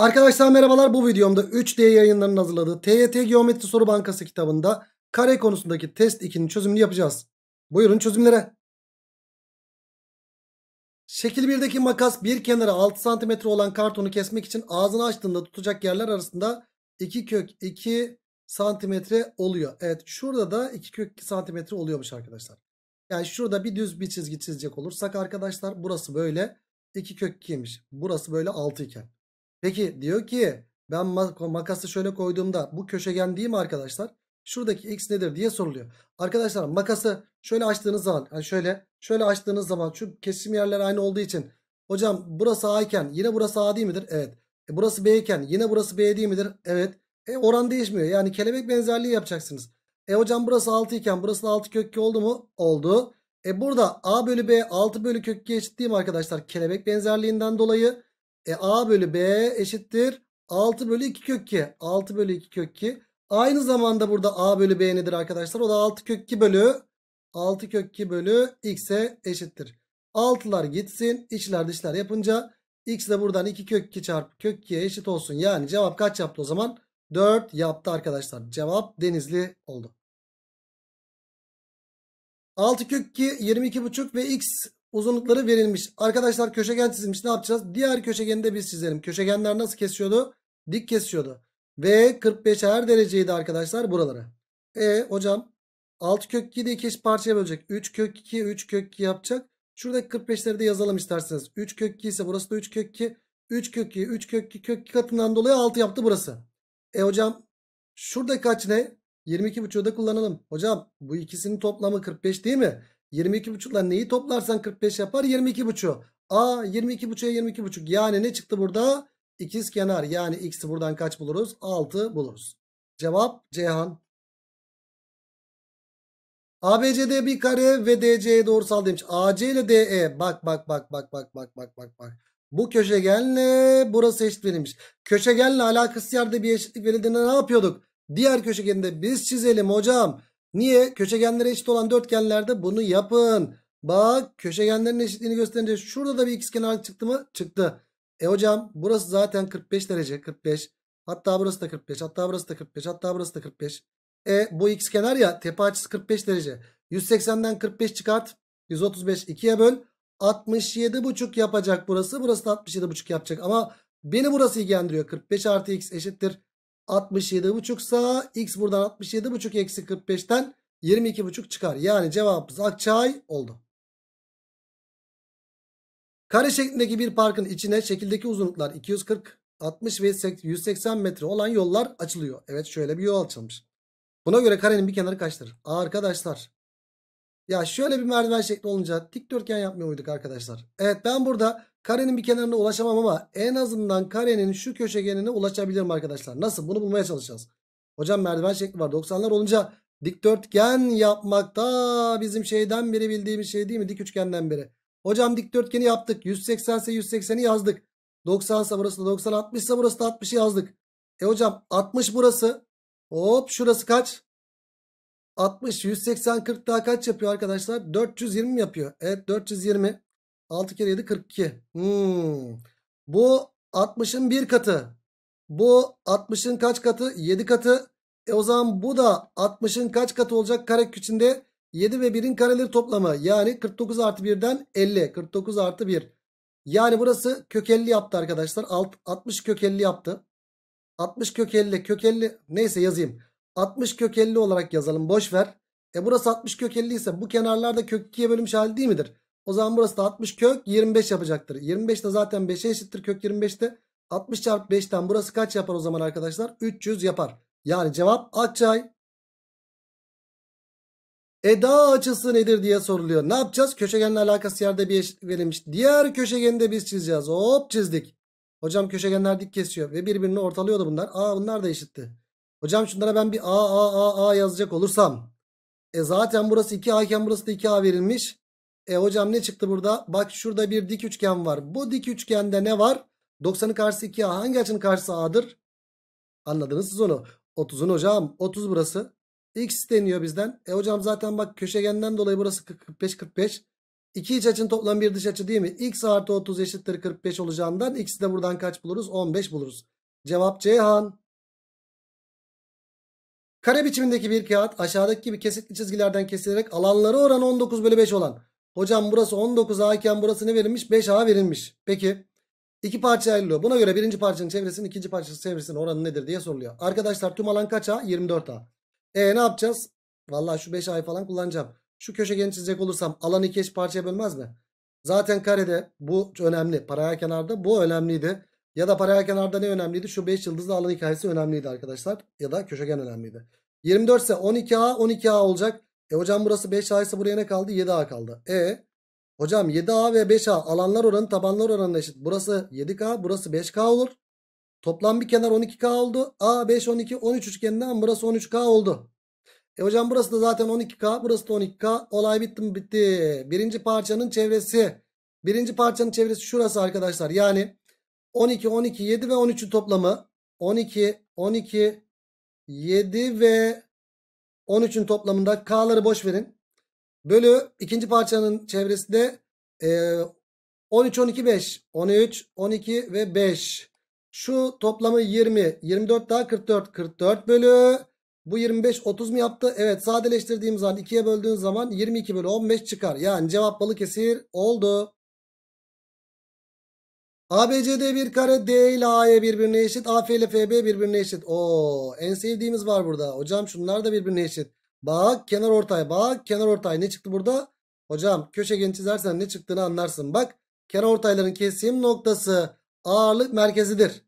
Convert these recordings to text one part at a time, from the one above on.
Arkadaşlar merhabalar bu videomda 3D yayınlarının hazırladığı TYT Geometri Soru Bankası kitabında kare konusundaki test 2'nin çözümünü yapacağız. Buyurun çözümlere. Şekil 1'deki makas bir kenara 6 cm olan kartonu kesmek için ağzını açtığında tutacak yerler arasında 2 kök 2 cm oluyor. Evet şurada da 2 kök 2 cm oluyormuş arkadaşlar. Yani şurada bir düz bir çizgi çizecek olursak arkadaşlar burası böyle 2 kök 2'ymiş. Burası böyle 6 iken. Peki diyor ki ben makası şöyle koyduğumda bu köşegen değil mi arkadaşlar? Şuradaki x nedir diye soruluyor. Arkadaşlar makası şöyle açtığınız zaman yani şöyle şöyle açtığınız zaman şu kesim yerler aynı olduğu için hocam burası A iken yine burası A değil midir? Evet. E, burası B iken yine burası B değil midir? Evet. E oran değişmiyor. Yani kelebek benzerliği yapacaksınız. E hocam burası 6 iken burası 6 kök 2 oldu mu? Oldu. E burada A bölü B 6 bölü kök 2 eşit değil mi arkadaşlar? Kelebek benzerliğinden dolayı. E A bölü B eşittir 6 bölü 2 kök 2. 6 bölü 2 kök 2. Aynı zamanda burada A bölü B nedir arkadaşlar? O da 6 kök 2 bölü 6 kök 2 bölü x'e eşittir. 6'lar gitsin. İçler dışlar yapınca x de buradan 2 kök 2 çarpı kök 2'ye eşit olsun. Yani cevap kaç yaptı o zaman? 4 yaptı arkadaşlar. Cevap denizli oldu. 6 kök 2 buçuk ve x uzunlukları verilmiş. Arkadaşlar köşegen çizilmiş. Ne yapacağız? Diğer köşegeni de biz çizelim. Köşegenler nasıl kesiyordu? Dik kesiyordu. Ve 45'er dereceydi arkadaşlar buralara E hocam 6 kök 2'yi de iki eşit parçaya bölecek. 3 kök 2, 3 kök 2 yapacak. Şuradaki 45'leri de yazalım isterseniz. 3 kök 2 ise burası da 3 kök 2. 3 kök 2, 3 kök 2 kök 2 katından dolayı 6 yaptı burası. E hocam şuradaki kaç ne? 22 22.5'u da kullanalım. Hocam bu ikisinin toplamı 45 değil mi? 22,5'la neyi toplarsan 45 yapar 22,5. A 22,5'ya buçuk Yani ne çıktı burada? İkiz kenar. Yani x'i buradan kaç buluruz? 6 buluruz. Cevap Ceyhan. ABCD bir kare ve DC'ye doğrusal demiş. AC ile DE. Bak bak bak bak bak bak bak bak bak. Bu köşegenle burası eşit verilmiş. Köşegenle alakası yerde bir eşitlik verildiğinde ne yapıyorduk? Diğer köşegeni de biz çizelim hocam. Niye? Köşegenlere eşit olan dörtgenlerde bunu yapın. Bak köşegenlerin eşitliğini gösterince şurada da bir x kenar çıktı mı? Çıktı. E hocam burası zaten 45 derece 45. Hatta burası da 45. Hatta burası da 45. Hatta burası da 45. E bu x kenar ya tepe açısı 45 derece. 180'den 45 çıkart. 135 2'ye böl. 67,5 yapacak burası. Burası da 67,5 yapacak. Ama beni burası ilgilendiriyor. 45 artı x eşittir. 67,5 sa x buradan 67,5 eksi 45'ten 22,5 çıkar. Yani cevabımız Akçay oldu. Kare şeklindeki bir parkın içine şekildeki uzunluklar 240, 60 ve 180 metre olan yollar açılıyor. Evet şöyle bir yol açılmış. Buna göre karenin bir kenarı kaçtır? arkadaşlar ya şöyle bir merdiven şekli olunca dikdörtgen yapmıyor muyduk arkadaşlar? Evet ben burada Karenin bir kenarına ulaşamam ama en azından karenin şu köşegenine ulaşabilirim arkadaşlar. Nasıl? Bunu bulmaya çalışacağız. Hocam merdiven şekli var. 90'lar olunca dikdörtgen yapmak da bizim şeyden biri bildiğimiz şey değil mi? Dik üçgenden biri. Hocam dikdörtgeni yaptık. 180 ise 180'i yazdık. 90 ise burası da 90. 60 ise burası da 60'ı yazdık. E hocam 60 burası. Hop şurası kaç? 60, 180, 40 daha kaç yapıyor arkadaşlar? 420 yapıyor. Evet 420. 6 kere 7 42. Hmm. Bu 60'ın bir katı. Bu 60'ın kaç katı? 7 katı. E o zaman bu da 60'ın kaç katı olacak kare içinde? 7 ve 1'in kareleri toplamı. Yani 49 artı 1'den 50. 49 artı 1. Yani burası kök 50 yaptı arkadaşlar. Alt, 60 kök 50 yaptı. 60 kök 50 kök 50 neyse yazayım. 60 kök 50 olarak yazalım boş ver. E burası 60 kök 50 ise bu kenarlarda kök 2'ye bölünmüş hali değil midir? O zaman burası da 60 kök 25 yapacaktır. 25 de zaten 5'e eşittir kök 25'te. 60 çarpı 5'ten burası kaç yapar o zaman arkadaşlar? 300 yapar. Yani cevap Akçay. Eda açısı nedir diye soruluyor. Ne yapacağız? Köşegenle alakası yerde bir eşit verilmiş. Diğer köşegeni de biz çizeceğiz. Hop çizdik. Hocam köşegenler dik kesiyor ve birbirini ortalıyordu bunlar. Aa bunlar da eşitti. Hocam şunlara ben bir a a a a yazacak olursam. E zaten burası 2a iken burası da 2a verilmiş. E hocam ne çıktı burada? Bak şurada bir dik üçgen var. Bu dik üçgende ne var? 90'ın karşısı 2A. Hangi açının karşısı A'dır? Anladınız siz onu. 30'un hocam. 30 burası. X deniyor bizden. E hocam zaten bak köşegenden dolayı burası 45 45. İki iç açının toplam bir dış açı değil mi? X artı 30 eşittir 45 olacağından X'i de buradan kaç buluruz? 15 buluruz. Cevap Ceyhan. Kare biçimindeki bir kağıt aşağıdaki gibi kesitli çizgilerden kesilerek alanları oranı 19 bölü 5 olan Hocam burası 19A iken burası ne verilmiş? 5A verilmiş. Peki iki parça ayrılıyor. Buna göre birinci parçanın çevresinin ikinci parçası çevresinin oranı nedir diye soruluyor. Arkadaşlar tüm alan kaç A? 24A. E ne yapacağız? Vallahi şu 5A'yı falan kullanacağım. Şu köşegeni çizecek olursam alan iki eş parçaya bölmez mi? Zaten karede bu önemli. Paralel kenarda bu önemliydi. Ya da paralel kenarda ne önemliydi? Şu 5 yıldızlı alan hikayesi önemliydi arkadaşlar. Ya da köşegen önemliydi. 24 ise 12A 12A olacak. E hocam burası 5A ise buraya ne kaldı? 7A kaldı. E hocam 7A ve 5A alanlar oranı tabanlar oranı eşit. Burası 7K burası 5K olur. Toplam bir kenar 12K oldu. A 5 12 13 üçgeninden burası 13K oldu. E hocam burası da zaten 12K burası da 12K. Olay bitti mi? Bitti. Birinci parçanın çevresi. Birinci parçanın çevresi şurası arkadaşlar. Yani 12 12 7 ve 13'ün toplamı. 12 12 7 ve 13'ün toplamında k'ları boş verin. Bölü ikinci parçanın çevresinde e, 13, 12, 5. 13, 12 ve 5. Şu toplamı 20. 24 daha 44. 44 bölü. Bu 25, 30 mu yaptı? Evet sadeleştirdiğim zaman 2'ye böldüğün zaman 22 bölü 15 çıkar. Yani cevap Balıkesir oldu. ABCD bir kare D ile AE birbirine eşit. AF ile FB birbirine eşit. Oo, en sevdiğimiz var burada. Hocam şunlar da birbirine eşit. Bak kenar ortay. Bak kenar ortay. Ne çıktı burada? Hocam köşegen çizersen ne çıktığını anlarsın. Bak kenar ortayların kesim noktası ağırlık merkezidir.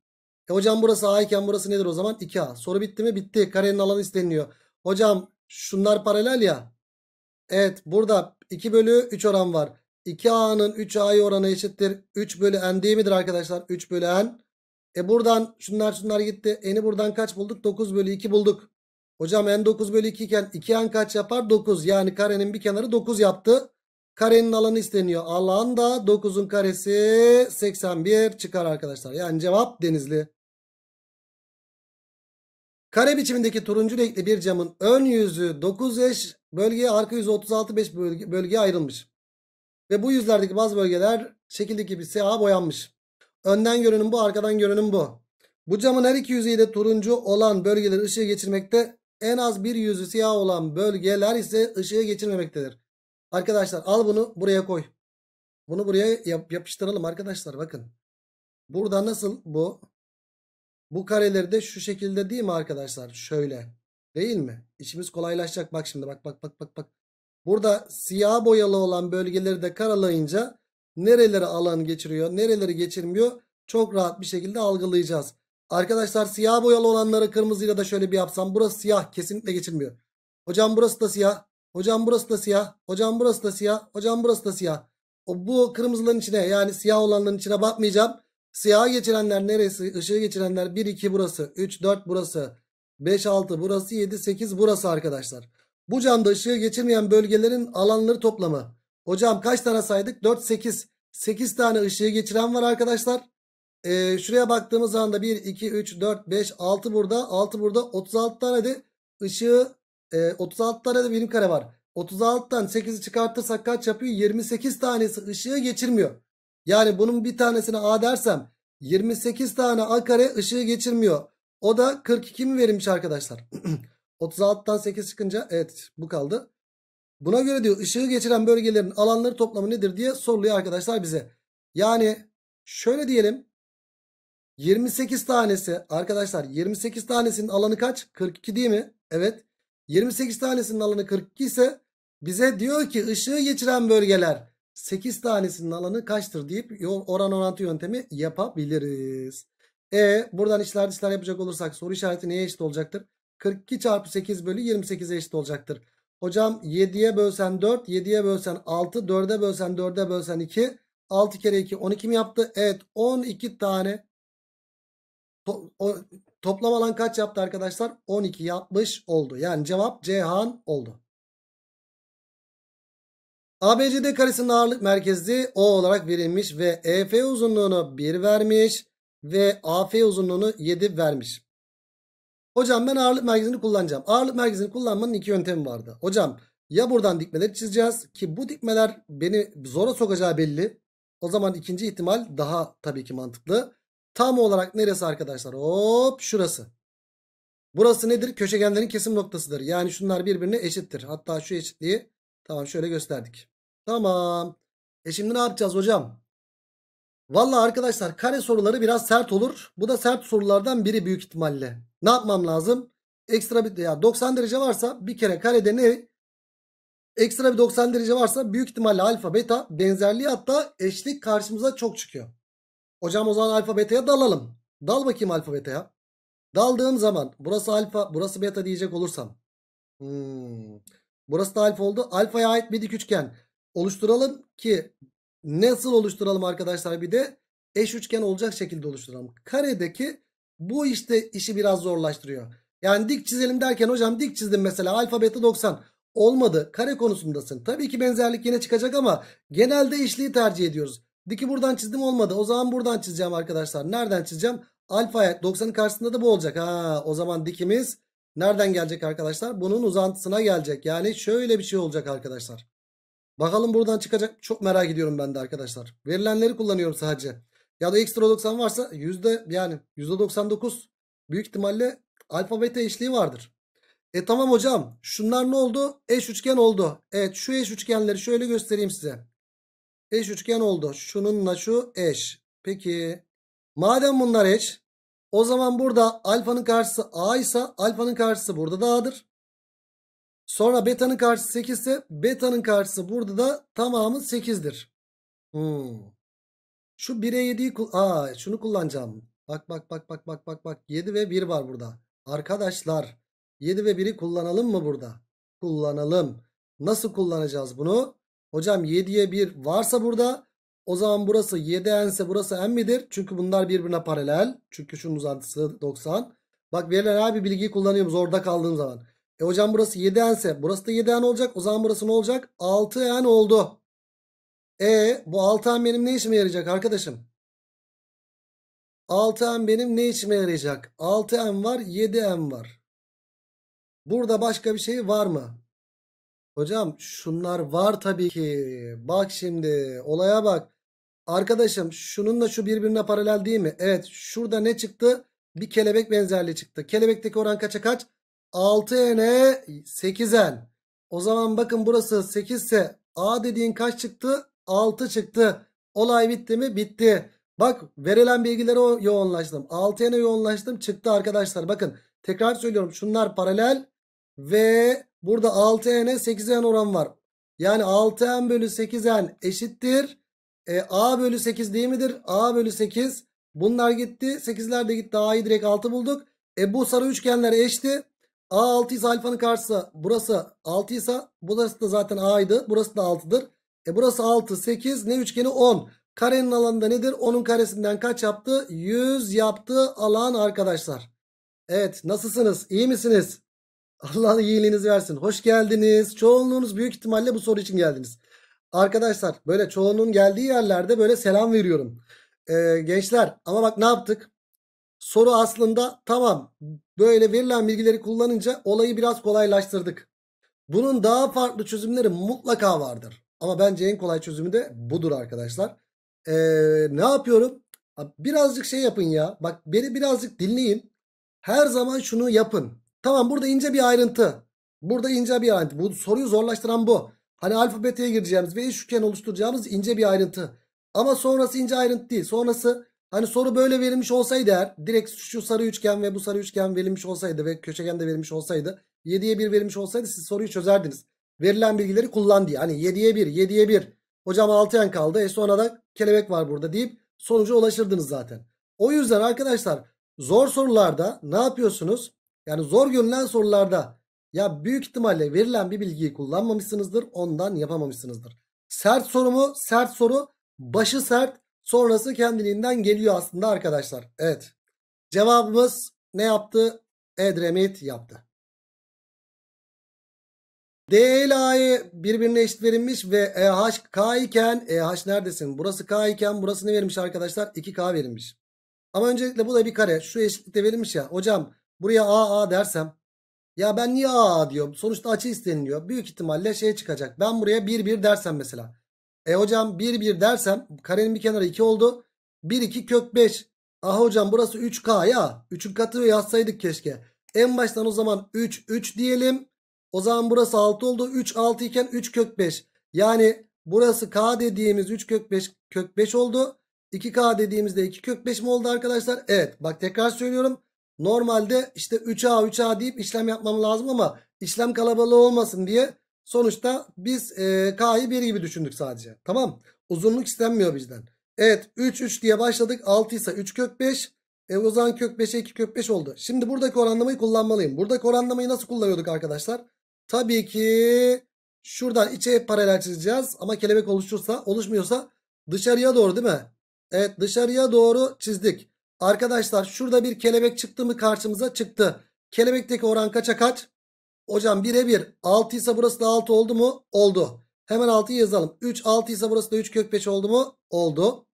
E hocam burası A iken burası nedir o zaman? 2A. Soru bitti mi? Bitti. Karenin alanı isteniliyor. Hocam şunlar paralel ya. Evet burada 2 bölü 3 oran var. 2A'nın 3A'yı oranı eşittir. 3 bölü N değil midir arkadaşlar? 3 bölü N. E buradan şunlar şunlar gitti. N'i buradan kaç bulduk? 9 bölü 2 bulduk. Hocam N 9 bölü 2 iken 2 N kaç yapar? 9. Yani karenin bir kenarı 9 yaptı. Karenin alanı isteniyor. Alan da 9'un karesi 81 çıkar arkadaşlar. Yani cevap denizli. Kare biçimindeki turuncu renkli bir camın ön yüzü 9 eş bölgeye arka yüzü 36 5 bölge, bölgeye ayrılmış. Ve bu yüzlerdeki bazı bölgeler şekildeki gibi siyaha boyanmış. Önden görünüm bu arkadan görünüm bu. Bu camın her iki yüzeyi de turuncu olan bölgeler ışığı geçirmekte. En az bir yüzü siyah olan bölgeler ise ışığı geçirmemektedir. Arkadaşlar al bunu buraya koy. Bunu buraya yap yapıştıralım arkadaşlar bakın. Burada nasıl bu? Bu kareleri de şu şekilde değil mi arkadaşlar? Şöyle. Değil mi? İşimiz kolaylaşacak. Bak şimdi bak bak bak bak bak. Burada siyah boyalı olan bölgeleri de karalayınca nereleri alan geçiriyor, nereleri geçirmiyor çok rahat bir şekilde algılayacağız. Arkadaşlar siyah boyalı olanları kırmızıyla da şöyle bir yapsam. Burası siyah kesinlikle geçirmiyor. Hocam burası da siyah. Hocam burası da siyah. Hocam burası da siyah. Hocam burası da siyah. O, bu kırmızıların içine yani siyah olanların içine bakmayacağım. Siyah geçirenler neresi? Işığı geçirenler 1, 2 burası. 3, 4 burası. 5, 6 burası. 7, 8 burası arkadaşlar. Bu camda ışığı geçirmeyen bölgelerin alanları toplamı. Hocam kaç tane saydık? 4, 8. 8 tane ışığı geçiren var arkadaşlar. Ee, şuraya baktığımız anda 1, 2, 3, 4, 5, 6 burada. 6 burada 36 tane de ışığı e, 36 tane de birim kare var. 36'tan 8'i çıkartırsak kaç yapıyor? 28 tanesi ışığı geçirmiyor. Yani bunun bir tanesine A dersem 28 tane A kare ışığı geçirmiyor. O da 42 mi verilmiş arkadaşlar? 36'dan 8 çıkınca evet bu kaldı. Buna göre diyor ışığı geçiren bölgelerin alanları toplamı nedir diye soruluyor arkadaşlar bize. Yani şöyle diyelim 28 tanesi arkadaşlar 28 tanesinin alanı kaç? 42 değil mi? Evet. 28 tanesinin alanı 42 ise bize diyor ki ışığı geçiren bölgeler 8 tanesinin alanı kaçtır deyip oran orantı yöntemi yapabiliriz. E buradan işler dışlar yapacak olursak soru işareti neye eşit olacaktır? 42 çarpı 8 bölü 28 eşit olacaktır. Hocam 7'ye bölsen 4, 7'ye bölsen 6, 4'e bölsen 4'e bölsen 2. 6 kere 2 12 mi yaptı? Evet 12 tane. To toplam alan kaç yaptı arkadaşlar? 12 yapmış oldu. Yani cevap Cihan oldu. ABCD karesinin ağırlık merkezi O olarak verilmiş ve EF uzunluğunu 1 vermiş ve AF uzunluğunu 7 vermiş. Hocam ben ağırlık merkezini kullanacağım. Ağırlık merkezini kullanmanın iki yöntemi vardı. Hocam ya buradan dikmeleri çizeceğiz ki bu dikmeler beni zora sokacağı belli. O zaman ikinci ihtimal daha tabii ki mantıklı. Tam olarak neresi arkadaşlar? Hop şurası. Burası nedir? Köşegenlerin kesim noktasıdır. Yani şunlar birbirine eşittir. Hatta şu eşitliği tamam şöyle gösterdik. Tamam. E şimdi ne yapacağız hocam? Valla arkadaşlar kare soruları biraz sert olur. Bu da sert sorulardan biri büyük ihtimalle. Ne yapmam lazım? Ekstra bir ya 90 derece varsa bir kere karede ne? Ekstra bir 90 derece varsa büyük ihtimalle alfa beta benzerliği hatta eşlik karşımıza çok çıkıyor. Hocam o zaman alfa beta'ya dalalım. Dal bakayım alfa beta'ya. Daldığım zaman burası alfa burası beta diyecek olursam. Hmm. Burası da alfa oldu. Alfaya ait bir dik üçgen oluşturalım ki Nasıl oluşturalım arkadaşlar bir de? Eş üçgen olacak şekilde oluşturalım. Karedeki bu işte işi biraz zorlaştırıyor. Yani dik çizelim derken hocam dik çizdim mesela alfa 90 olmadı. Kare konusundasın. Tabii ki benzerlik yine çıkacak ama genelde işliği tercih ediyoruz. Diki buradan çizdim olmadı. O zaman buradan çizeceğim arkadaşlar. Nereden çizeceğim? Alfa 90'ın karşısında da bu olacak. Ha, o zaman dikimiz nereden gelecek arkadaşlar? Bunun uzantısına gelecek. Yani şöyle bir şey olacak arkadaşlar. Bakalım buradan çıkacak. Çok merak ediyorum ben de arkadaşlar. Verilenleri kullanıyorum sadece. Ya da ekstra 90 varsa yüzde yani yüzde 99 büyük ihtimalle alfa beta eşliği vardır. E tamam hocam şunlar ne oldu? Eş üçgen oldu. Evet şu eş üçgenleri şöyle göstereyim size. Eş üçgen oldu. Şununla şu eş. Peki madem bunlar eş o zaman burada alfanın karşısı a ise alfanın karşısı burada da a'dır. Sonra beta'nın karşısı 8 ise beta'nın karşısı burada da tamamı 8'dir. Hmm. Şu 1'e 7'yi Aa, şunu kullanacağım. Bak bak bak bak bak bak bak 7 ve 1 var burada. Arkadaşlar 7 ve 1'i kullanalım mı burada? Kullanalım. Nasıl kullanacağız bunu? Hocam 7'ye 1 varsa burada o zaman burası 7 ense burası en midir? Çünkü bunlar birbirine paralel. Çünkü şunun uzantısı 90. Bak verilen bir bilgiyi kullanıyoruz zorda kaldığım zaman. E hocam burası 7n ise burası da 7n olacak. O zaman burası ne olacak? 6n oldu. E bu 6n benim ne işime yarayacak arkadaşım? 6n benim ne işime yarayacak? 6n var 7n var. Burada başka bir şey var mı? Hocam şunlar var tabii ki. Bak şimdi olaya bak. Arkadaşım şununla şu birbirine paralel değil mi? Evet şurada ne çıktı? Bir kelebek benzerliği çıktı. Kelebekteki oran kaça kaç? 6n 8n. O zaman bakın burası 8 ise a dediğin kaç çıktı? 6 çıktı. Olay bitti mi? Bitti. Bak verilen bilgilere yoğunlaştım. 6n'e yoğunlaştım çıktı arkadaşlar. Bakın tekrar söylüyorum şunlar paralel ve burada 6 n 8n oran var. Yani 6n bölü 8n eşittir. E, a bölü 8 değil midir? a bölü 8. Bunlar gitti. 8'ler de gitti. a'yı direkt 6 bulduk. E bu sarı üçgenler eşti. A6 ise alfanın karşısı burası 6 ise burası da zaten A'ydı. Burası da 6'dır. E burası 6 8 ne üçgeni 10. Karenin alanı nedir? 10'un karesinden kaç yaptı? 100 yaptı alan arkadaşlar. Evet nasılsınız? İyi misiniz? Allah iyiliğinizi versin. Hoş geldiniz. Çoğunluğunuz büyük ihtimalle bu soru için geldiniz. Arkadaşlar böyle çoğunluğun geldiği yerlerde böyle selam veriyorum. Ee, gençler ama bak ne yaptık? Soru aslında tamam böyle verilen bilgileri kullanınca olayı biraz kolaylaştırdık. Bunun daha farklı çözümleri mutlaka vardır. Ama bence en kolay çözümü de budur arkadaşlar. Ee, ne yapıyorum? Birazcık şey yapın ya. Bak beni birazcık dinleyin. Her zaman şunu yapın. Tamam burada ince bir ayrıntı. Burada ince bir ayrıntı. Bu soruyu zorlaştıran bu. Hani alfabeteye gireceğimiz ve iş üçgen oluşturacağımız ince bir ayrıntı. Ama sonrası ince ayrıntı değil. Sonrası Hani soru böyle verilmiş olsaydı eğer direkt şu sarı üçgen ve bu sarı üçgen verilmiş olsaydı ve köşegen de verilmiş olsaydı 7'ye 1 verilmiş olsaydı siz soruyu çözerdiniz. Verilen bilgileri kullan diye. Hani 7'ye 1 7'ye 1 hocam 6 yan kaldı e sonra da kelebek var burada deyip sonuca ulaşırdınız zaten. O yüzden arkadaşlar zor sorularda ne yapıyorsunuz? Yani zor görünen sorularda ya büyük ihtimalle verilen bir bilgiyi kullanmamışsınızdır ondan yapamamışsınızdır. Sert soru mu? Sert soru başı sert Sonrası kendiliğinden geliyor aslında arkadaşlar. Evet. Cevabımız ne yaptı? Edremit yaptı. D ile A'yı birbirine eşit verilmiş ve EH K iken EH neredesin? Burası K iken burası ne verilmiş arkadaşlar? 2K verilmiş. Ama öncelikle bu da bir kare. Şu eşitlikte verilmiş ya. Hocam buraya A A dersem ya ben niye A A diyor? Sonuçta açı isteniliyor. Büyük ihtimalle şey çıkacak. Ben buraya 1 1 dersem mesela. E hocam 1 1 dersem karenin bir kenarı 2 oldu. 1 2 kök 5. Ah hocam burası 3K ya. 3'ün katı yazsaydık keşke. En baştan o zaman 3 3 diyelim. O zaman burası 6 oldu. 3 6 iken 3 kök 5. Yani burası K dediğimiz 3 kök 5 kök 5 oldu. 2K dediğimizde 2 kök 5 mi oldu arkadaşlar? Evet bak tekrar söylüyorum. Normalde işte 3A 3A deyip işlem yapmam lazım ama işlem kalabalığı olmasın diye Sonuçta biz e, K'yı 1 gibi düşündük sadece. Tamam. Uzunluk istenmiyor bizden. Evet 3 3 diye başladık. 6 ise 3 kök 5. E, o zaman kök 5'e 2 kök 5 oldu. Şimdi buradaki oranlamayı kullanmalıyım. Buradaki oranlamayı nasıl kullanıyorduk arkadaşlar? Tabii ki şuradan içe paralel çizeceğiz. Ama kelebek oluşursa oluşmuyorsa dışarıya doğru değil mi? Evet dışarıya doğru çizdik. Arkadaşlar şurada bir kelebek çıktı mı karşımıza çıktı. Kelebekteki oran kaça kaç? Hocam birebir 1. 6 ise burası da 6 oldu mu? Oldu. Hemen 6'yı yazalım. 3 6 ise burası da 3 kök 5 oldu mu? Oldu.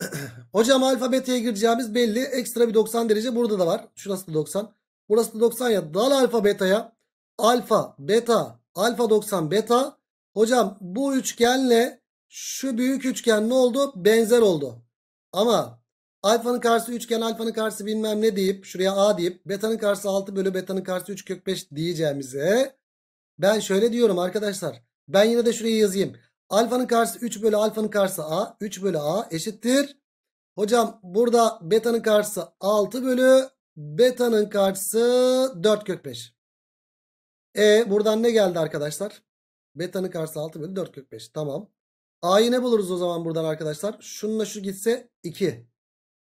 Hocam alfabeteye gireceğimiz belli. Ekstra bir 90 derece burada da var. Şurası da 90. Burası da 90 ya. Dal alfa beta'ya. Alfa, beta, alfa 90, beta. Hocam bu üçgenle şu büyük üçgen ne oldu? Benzer oldu. Ama Alfanın karşısı 3 iken alfanın karşısı bilmem ne deyip şuraya a deyip betanın karşısı 6 bölü betanın karşısı 3 kök 5 diyeceğimize ben şöyle diyorum arkadaşlar. Ben yine de şuraya yazayım. Alfanın karşısı 3 bölü alfanın karşısı a. 3 bölü a eşittir. Hocam burada betanın karşısı 6 bölü betanın karşısı 4 kök 5. E buradan ne geldi arkadaşlar? Betanın karşısı 6 bölü 4 kök 5. Tamam. A'yı ne buluruz o zaman buradan arkadaşlar? Şununla şu gitse 2.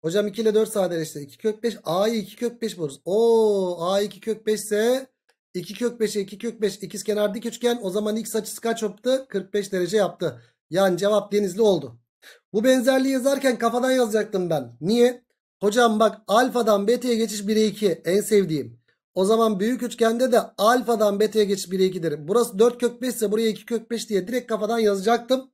Hocam 2 ile 4 sadeleşti. 2 kök 5. A'yı 2 kök 5 buluruz. Oo A 2 kök 5 ise 2 kök 5'e 2 kök 5 ikiz ikizkenar dik üçgen. O zaman x açısı kaç yaptı? 45 derece yaptı. Yani cevap denizli oldu. Bu benzerliği yazarken kafadan yazacaktım ben. Niye? Hocam bak alfadan beta'ya geçiş 1'e 2 en sevdiğim. O zaman büyük üçgende de alfadan beta'ya geçiş 1'e 2 derim. Burası 4 kök 5 ise buraya 2 kök 5 diye direkt kafadan yazacaktım.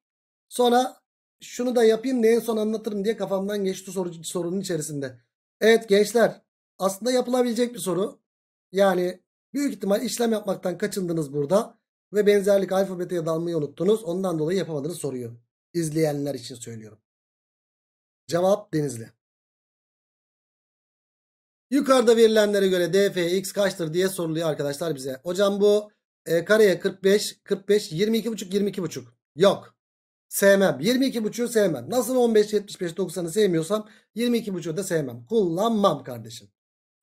Sonra şunu da yapayım da en son anlatırım diye kafamdan geçti soru, sorunun içerisinde. Evet gençler aslında yapılabilecek bir soru. Yani büyük ihtimal işlem yapmaktan kaçındınız burada ve benzerlik alfabeteye dalmayı unuttunuz. Ondan dolayı yapamadınız soruyu. izleyenler için söylüyorum. Cevap Denizli. Yukarıda verilenlere göre dfx kaçtır diye soruluyor arkadaşlar bize. Hocam bu e, kareye 45, 45, 22,5, 22,5. Yok sevmem. 22.5'ü sevmem. Nasıl 15, 75, 90'ı sevmiyorsam 22.5'ü da sevmem. Kullanmam kardeşim.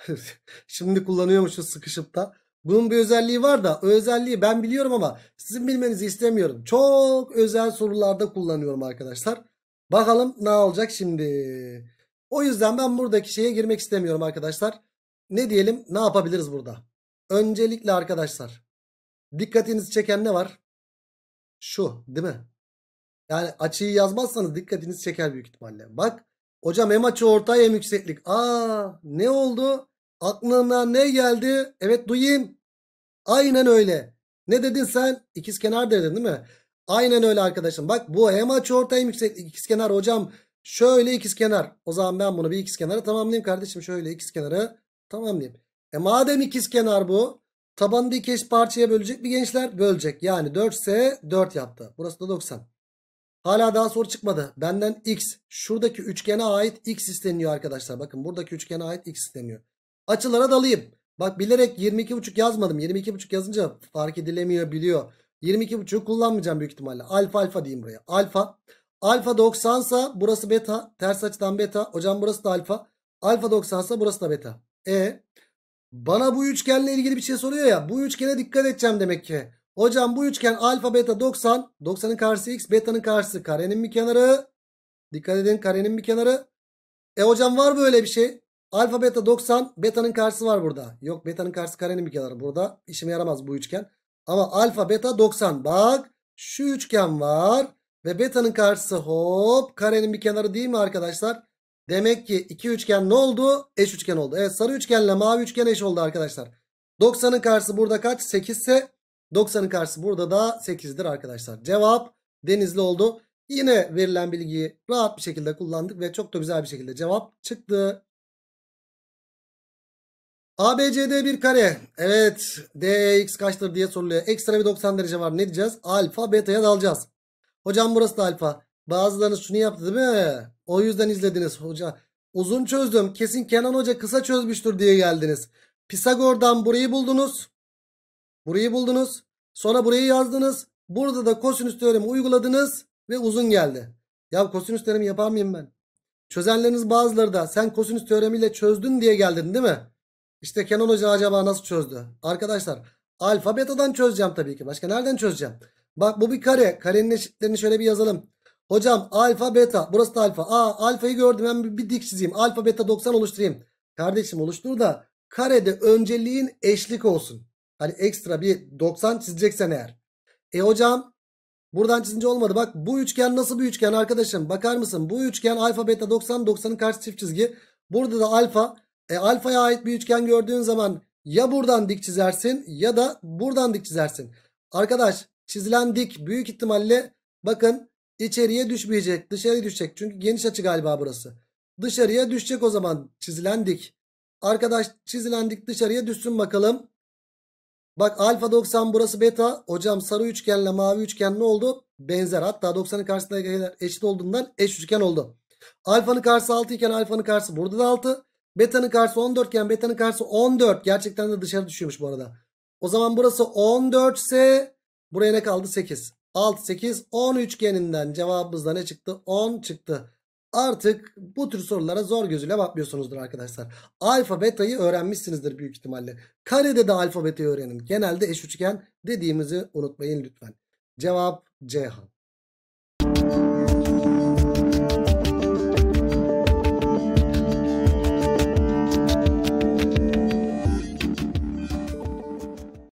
Şimdi kullanıyormuşuz sıkışıp da. Bunun bir özelliği var da o özelliği ben biliyorum ama sizin bilmenizi istemiyorum. Çok özel sorularda kullanıyorum arkadaşlar. Bakalım ne olacak şimdi. O yüzden ben buradaki şeye girmek istemiyorum arkadaşlar. Ne diyelim ne yapabiliriz burada? Öncelikle arkadaşlar dikkatinizi çeken ne var? Şu değil mi? Yani açıyı yazmazsanız dikkatiniz çeker büyük ihtimalle. Bak hocam hem açı ortay hem yükseklik. Aa ne oldu? Aklına ne geldi? Evet duyayım. Aynen öyle. Ne dedin sen? İkiz kenar dedin değil mi? Aynen öyle arkadaşım. Bak bu hem açı ortay hem yükseklik. İkiz kenar hocam. Şöyle ikiz kenar. O zaman ben bunu bir ikiz kenara tamamlayayım kardeşim. Şöyle ikiz kenara tamamlayayım. E madem ikiz kenar bu. Tabanı da parçaya bölecek bir gençler? Bölecek. Yani 4 ise 4 yaptı. Burası da 90. Hala daha soru çıkmadı. Benden x şuradaki üçgene ait x isteniyor arkadaşlar. Bakın buradaki üçgene ait x isteniyor. Açılara dalayım. Bak bilerek 22.5 yazmadım. 22.5 yazınca fark edilemiyor biliyor. 22.5'u kullanmayacağım büyük ihtimalle. Alfa alfa diyeyim buraya. Alfa. Alfa 90 sa burası beta. Ters açıdan beta. Hocam burası da alfa. Alfa 90 sa burası da beta. E bana bu üçgenle ilgili bir şey soruyor ya. Bu üçgene dikkat edeceğim demek ki. Hocam bu üçgen alfa beta 90. 90'ın karşısı x beta'nın karşısı karenin bir kenarı. Dikkat edin karenin bir kenarı. E hocam var böyle bir şey. Alfa beta 90 beta'nın karşısı var burada. Yok beta'nın karşısı karenin bir kenarı burada. işime yaramaz bu üçgen. Ama alfa beta 90 bak şu üçgen var. Ve beta'nın karşısı hop karenin bir kenarı değil mi arkadaşlar? Demek ki iki üçgen ne oldu? Eş üçgen oldu. Evet sarı üçgenle mavi üçgen eş oldu arkadaşlar. 90'ın karşısı burada kaç? 8 ise 90'ın karşısı burada da 8'dir arkadaşlar. Cevap denizli oldu. Yine verilen bilgiyi rahat bir şekilde kullandık ve çok da güzel bir şekilde cevap çıktı. ABCD bir kare. Evet. DX e kaçtır diye soruluyor. Ekstra bir 90 derece var. Ne diyeceğiz? Alfa beta'ya dalacağız. Hocam burası da alfa. Bazılarınız şunu yaptı değil mi? O yüzden izlediniz hoca. Uzun çözdüm. Kesin Kenan Hoca kısa çözmüştür diye geldiniz. Pisagor'dan burayı buldunuz. Burayı buldunuz. Sonra burayı yazdınız. Burada da kosinüs teoremi uyguladınız ve uzun geldi. Ya kosinüs teoremi yapar mıyım ben? Çözenleriniz bazıları da sen kosinüs teoremiyle çözdün diye geldin değil mi? İşte Kenan Hoca acaba nasıl çözdü? Arkadaşlar alfa betadan çözeceğim tabii ki. Başka nereden çözeceğim? Bak bu bir kare. Karenin eşitlerini şöyle bir yazalım. Hocam alfa beta. Burası da alfa. Aa alfayı gördüm. Ben bir, bir dik çizeyim. Alfa beta 90 oluşturayım. Kardeşim oluştur da karede önceliğin eşlik olsun. Hani ekstra bir 90 çizeceksen eğer. E hocam buradan çizince olmadı. Bak bu üçgen nasıl bir üçgen arkadaşım? Bakar mısın? Bu üçgen alfa beta 90 90'ın karşı çift çizgi. Burada da alfa. E alfaya ait bir üçgen gördüğün zaman ya buradan dik çizersin ya da buradan dik çizersin. Arkadaş çizilen dik büyük ihtimalle bakın içeriye düşmeyecek. Dışarıya düşecek. Çünkü geniş açı galiba burası. Dışarıya düşecek o zaman çizilen dik. Arkadaş çizilen dışarıya düşsün bakalım. Bak alfa 90 burası beta. Hocam sarı üçgenle mavi üçgen ne oldu? Benzer. Hatta 90'ın karşısındakiler eşit olduğundan eş üçgen oldu. Alfanın karşısı 6 iken alfanın karşısı burada da 6. Beta'nın karşısı 14 iken beta'nın karşısı 14. Gerçekten de dışarı düşüyormuş bu arada. O zaman burası 14 ise buraya ne kaldı? 8. 6, 8, 10 üçgeninden cevabımızda ne çıktı? 10 çıktı. Artık bu tür sorulara zor gözüyle bakmıyorsunuzdur arkadaşlar. Alfa betayı öğrenmişsinizdir büyük ihtimalle. Karede de alfa betayı öğrenin. Genelde eş üçgen dediğimizi unutmayın lütfen. Cevap Ceyhan.